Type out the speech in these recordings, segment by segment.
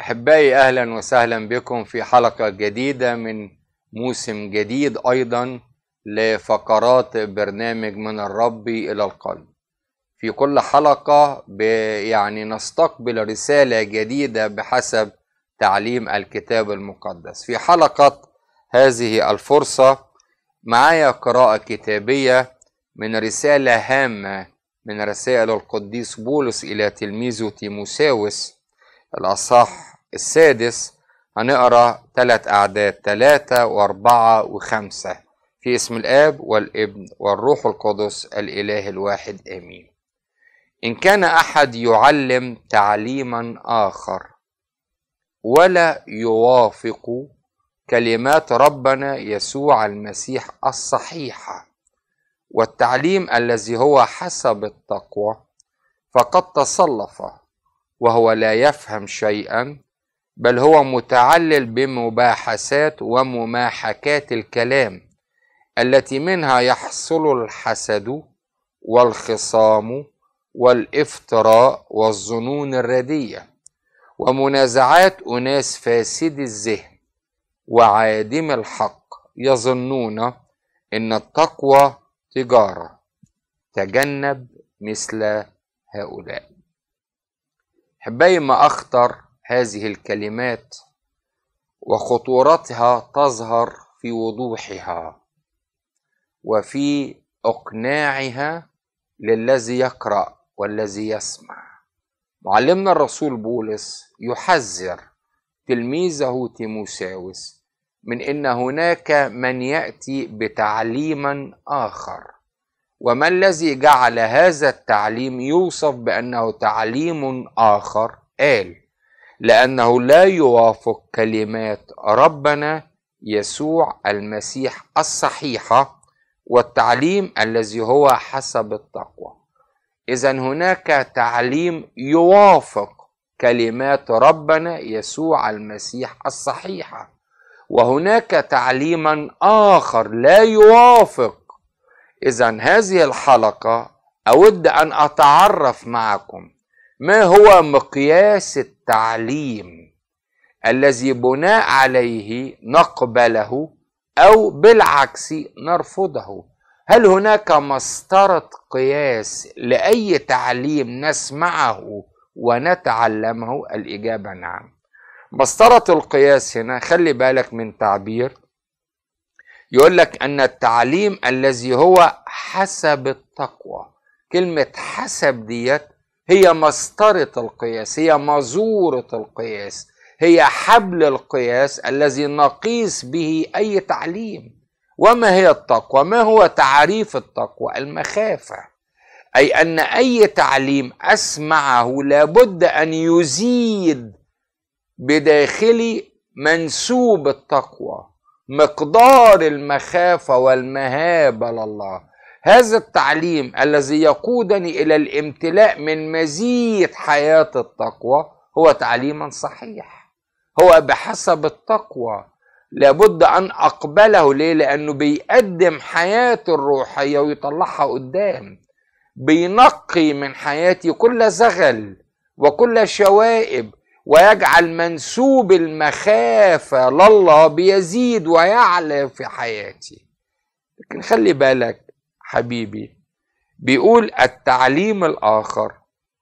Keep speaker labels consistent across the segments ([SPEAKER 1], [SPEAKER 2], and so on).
[SPEAKER 1] احبائي اهلا وسهلا بكم في حلقه جديده من موسم جديد ايضا لفقرات برنامج من الرب الى القلب في كل حلقه يعني نستقبل رساله جديده بحسب تعليم الكتاب المقدس في حلقه هذه الفرصه معايا قراءه كتابيه من رساله هامه من رسائل القديس بولس الى تلميذه تيموساوس الأصح السادس هنقرا ثلاث أعداد ثلاثة وأربعة وخمسة في اسم الآب والابن والروح القدس الإله الواحد آمين إن كان أحد يعلم تعليما آخر ولا يوافق كلمات ربنا يسوع المسيح الصحيحة والتعليم الذي هو حسب التقوى فقد تصلف وهو لا يفهم شيئا بل هو متعلل بمباحثات ومماحكات الكلام التي منها يحصل الحسد والخصام والافتراء والظنون الرديه ومنازعات اناس فاسد الذهن وعادم الحق يظنون ان التقوى تجاره تجنب مثل هؤلاء ما أخطر هذه الكلمات وخطورتها تظهر في وضوحها وفي إقناعها للذي يقرأ والذي يسمع معلمنا الرسول بولس يحذر تلميذه تيموساوس من ان هناك من ياتي بتعليما اخر وما الذي جعل هذا التعليم يوصف بأنه تعليم آخر قال لأنه لا يوافق كلمات ربنا يسوع المسيح الصحيحة والتعليم الذي هو حسب التقوى إذا هناك تعليم يوافق كلمات ربنا يسوع المسيح الصحيحة وهناك تعليما آخر لا يوافق إذا هذه الحلقة أود أن أتعرف معكم ما هو مقياس التعليم الذي بناء عليه نقبله أو بالعكس نرفضه هل هناك مسطرة قياس لأي تعليم نسمعه ونتعلمه الإجابة نعم مسطرة القياس هنا خلي بالك من تعبير يقول لك أن التعليم الذي هو حسب التقوى كلمة حسب ديت هي مسطرة القياس هي مزورة القياس هي حبل القياس الذي نقيس به أي تعليم وما هي التقوى ما هو تعريف التقوى المخافة أي أن أي تعليم أسمعه لابد أن يزيد بداخلي منسوب التقوى مقدار المخافه والمهابه لله هذا التعليم الذي يقودني الى الامتلاء من مزيد حياه التقوى هو تعليما صحيح هو بحسب التقوى لابد ان اقبله ليه لانه بيقدم حياتي الروحيه ويطلعها قدام بينقي من حياتي كل زغل وكل شوائب ويجعل منسوب المخافة لله بيزيد ويعلى في حياتي لكن خلي بالك حبيبي بيقول التعليم الآخر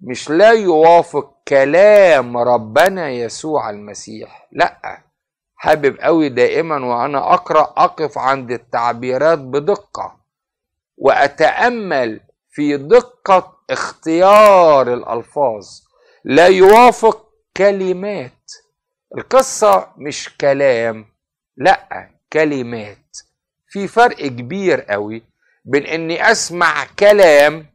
[SPEAKER 1] مش لا يوافق كلام ربنا يسوع المسيح لأ حابب قوي دائما وأنا أقرأ أقف عند التعبيرات بدقة وأتأمل في دقة اختيار الألفاظ لا يوافق كلمات القصة مش كلام لأ كلمات في فرق كبير قوي بين اني اسمع كلام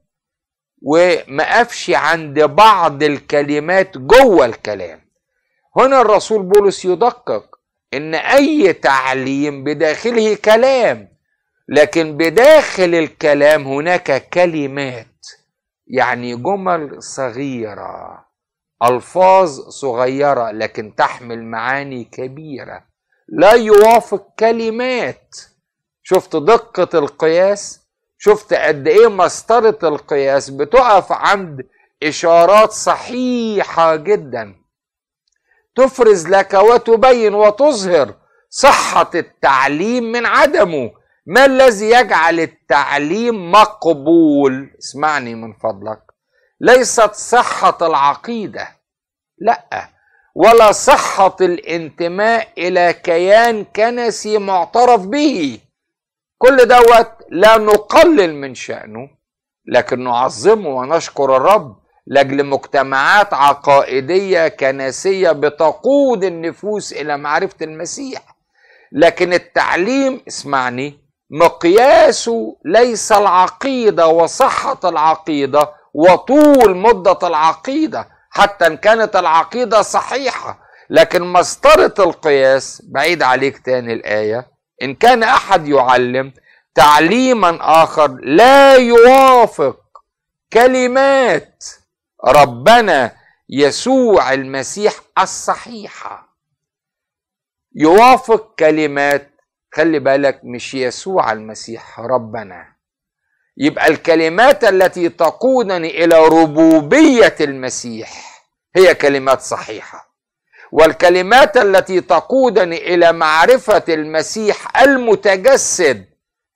[SPEAKER 1] وما افش عند بعض الكلمات جوه الكلام هنا الرسول بولس يدقق ان اي تعليم بداخله كلام لكن بداخل الكلام هناك كلمات يعني جمل صغيره الفاظ صغيره لكن تحمل معاني كبيره لا يوافق كلمات شفت دقه القياس شفت قد ايه مسطره القياس بتقف عند اشارات صحيحه جدا تفرز لك وتبين وتظهر صحه التعليم من عدمه ما الذي يجعل التعليم مقبول اسمعني من فضلك ليست صحة العقيدة لأ ولا صحة الانتماء إلى كيان كنسي معترف به كل دوت لا نقلل من شأنه لكن نعظمه ونشكر الرب لاجل مجتمعات عقائديه كنسيه بتقود النفوس الى معرفه المسيح لكن التعليم اسمعني مقياسه ليس العقيده وصحه العقيده وطول مدة العقيدة حتى إن كانت العقيدة صحيحة لكن مسطرة القياس بعيد عليك تاني الآية إن كان أحد يعلم تعليما آخر لا يوافق كلمات ربنا يسوع المسيح الصحيحة يوافق كلمات خلي بالك مش يسوع المسيح ربنا يبقى الكلمات التي تقودني الى ربوبيه المسيح هي كلمات صحيحه والكلمات التي تقودني الى معرفه المسيح المتجسد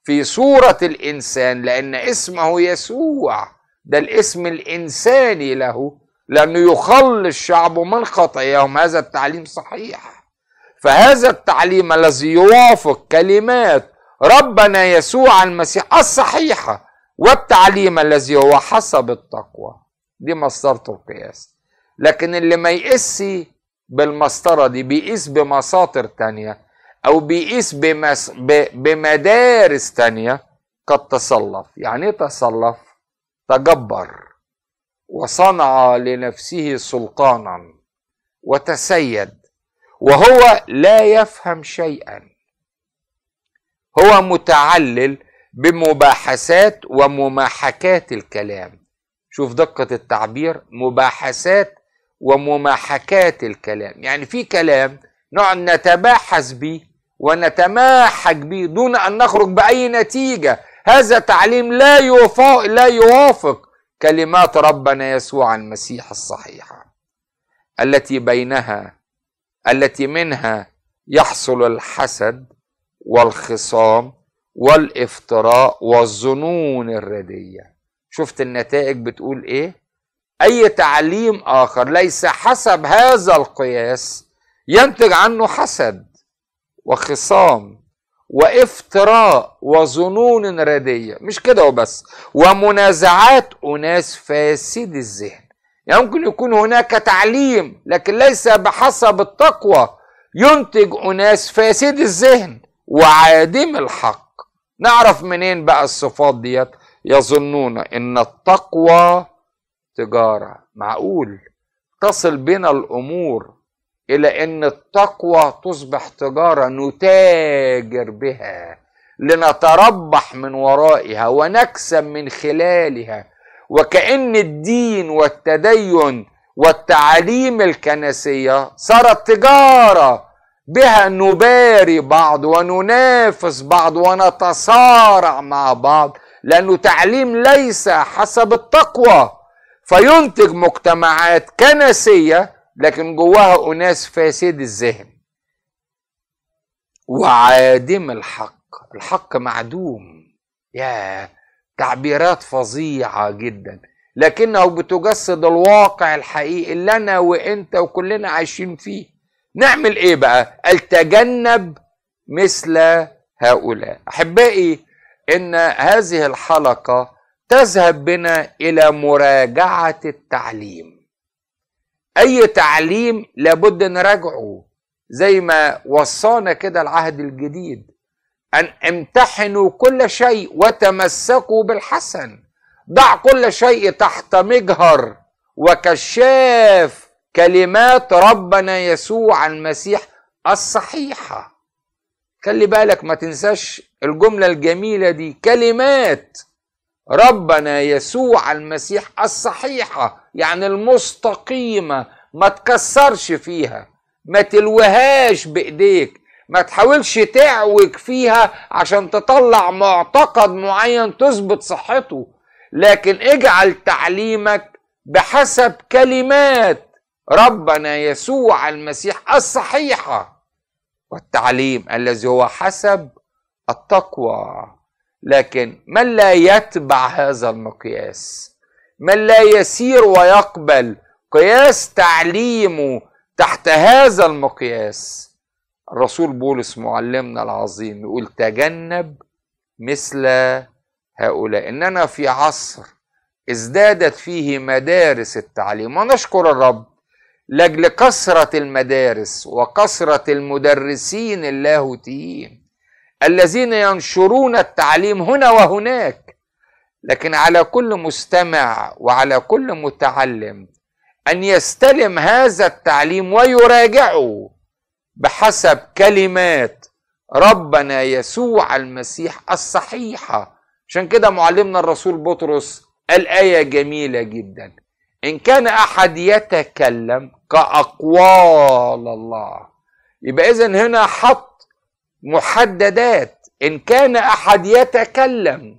[SPEAKER 1] في صوره الانسان لان اسمه يسوع ده الاسم الانساني له لانه يخلص شعبه من خطاياهم هذا التعليم صحيح فهذا التعليم الذي يوافق كلمات ربنا يسوع المسيح الصحيحة والتعليم الذي هو حسب التقوى دي مسطرة القياس لكن اللي ما يقيس بالمسطرة دي بيقيس بمساطر تانية أو بيقيس بمس... ب... بمدارس تانية قد تصلف يعني ايه تصلف تجبر وصنع لنفسه سلطانا وتسيد وهو لا يفهم شيئا هو متعلل بمباحثات ومماحكات الكلام شوف دقة التعبير مباحثات ومماحكات الكلام يعني في كلام نقعد نتباحث به ونتماحك به دون أن نخرج بأي نتيجة هذا تعليم لا يوافق لا يوافق كلمات ربنا يسوع المسيح الصحيحة التي بينها التي منها يحصل الحسد والخصام والافتراء والظنون الردية شفت النتائج بتقول ايه اي تعليم اخر ليس حسب هذا القياس ينتج عنه حسد وخصام وافتراء وظنون ردية مش كده وبس ومنازعات أناس فاسد الذهن يمكن يعني يكون هناك تعليم لكن ليس بحسب التقوى ينتج أناس فاسد الذهن وعادم الحق نعرف منين بقى الصفات ديت يظنون ان التقوى تجاره معقول تصل بنا الامور الى ان التقوى تصبح تجاره نتاجر بها لنتربح من ورائها ونكسب من خلالها وكأن الدين والتدين والتعاليم الكنسية صارت تجارة بها نباري بعض وننافس بعض ونتصارع مع بعض لأنه تعليم ليس حسب التقوى فينتج مجتمعات كنسية لكن جواها أناس فاسد الذهن وعادم الحق الحق معدوم يا تعبيرات فظيعة جدا لكنه بتجسد الواقع الحقيقي اللي أنا وإنت وكلنا عايشين فيه نعمل ايه بقى التجنب مثل هؤلاء احبائي ان هذه الحلقه تذهب بنا الى مراجعه التعليم اي تعليم لابد نراجعه زي ما وصانا كده العهد الجديد ان امتحنوا كل شيء وتمسكوا بالحسن ضع كل شيء تحت مجهر وكشاف كلمات ربنا يسوع المسيح الصحيحة خلي بالك ما تنساش الجملة الجميلة دي كلمات ربنا يسوع المسيح الصحيحة يعني المستقيمة ما تكسرش فيها ما تلوهاش بإيديك ما تحاولش تعوج فيها عشان تطلع معتقد معين تثبت صحته لكن اجعل تعليمك بحسب كلمات ربنا يسوع المسيح الصحيحة والتعليم الذي هو حسب التقوى لكن من لا يتبع هذا المقياس من لا يسير ويقبل قياس تعليمه تحت هذا المقياس الرسول بولس معلمنا العظيم يقول تجنب مثل هؤلاء اننا في عصر ازدادت فيه مدارس التعليم ونشكر الرب لاجل كثره المدارس وكثره المدرسين اللاهوتيين الذين ينشرون التعليم هنا وهناك لكن على كل مستمع وعلى كل متعلم ان يستلم هذا التعليم ويراجعه بحسب كلمات ربنا يسوع المسيح الصحيحه عشان كده معلمنا الرسول بطرس قال ايه جميله جدا إن كان أحد يتكلم كأقوال الله يبقى إذا هنا حط محددات إن كان أحد يتكلم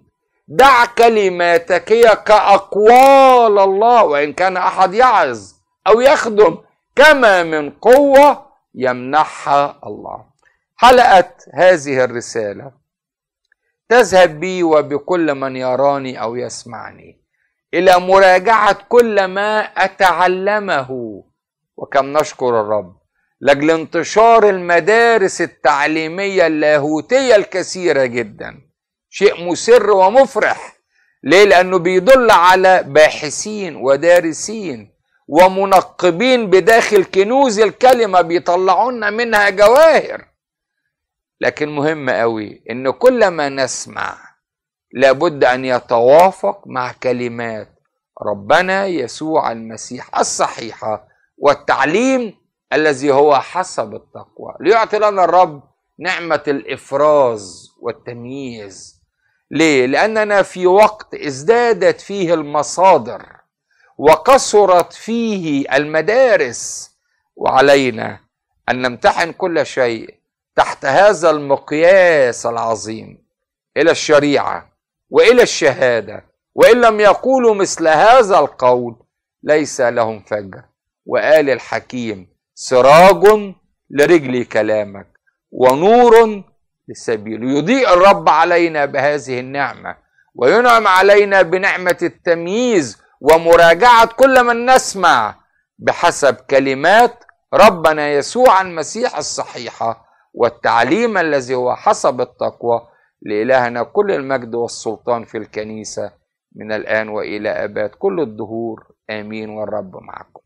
[SPEAKER 1] دع كلماتك كأقوال الله وإن كان أحد يعظ أو يخدم كما من قوة يمنحها الله حلقة هذه الرسالة تذهب بي وبكل من يراني أو يسمعني الى مراجعه كل ما اتعلمه وكم نشكر الرب لاجل انتشار المدارس التعليميه اللاهوتيه الكثيره جدا شيء مسر ومفرح ليه لانه بيدل على باحثين ودارسين ومنقبين بداخل كنوز الكلمه بيطلعونا منها جواهر لكن مهم قوي ان كل ما نسمع لابد أن يتوافق مع كلمات ربنا يسوع المسيح الصحيحة والتعليم الذي هو حسب التقوى ليعطي لنا الرب نعمة الإفراز والتمييز ليه؟ لأننا في وقت ازدادت فيه المصادر وقصرت فيه المدارس وعلينا أن نمتحن كل شيء تحت هذا المقياس العظيم إلى الشريعة والى الشهاده وان لم يقولوا مثل هذا القول ليس لهم فجر وقال الحكيم سراج لرجلي كلامك ونور للسبيل يضيء الرب علينا بهذه النعمه وينعم علينا بنعمه التمييز ومراجعه كل من نسمع بحسب كلمات ربنا يسوع المسيح الصحيحه والتعليم الذي هو حسب التقوى لإلهنا كل المجد والسلطان في الكنيسة من الآن وإلى أباد كل الدهور آمين والرب معكم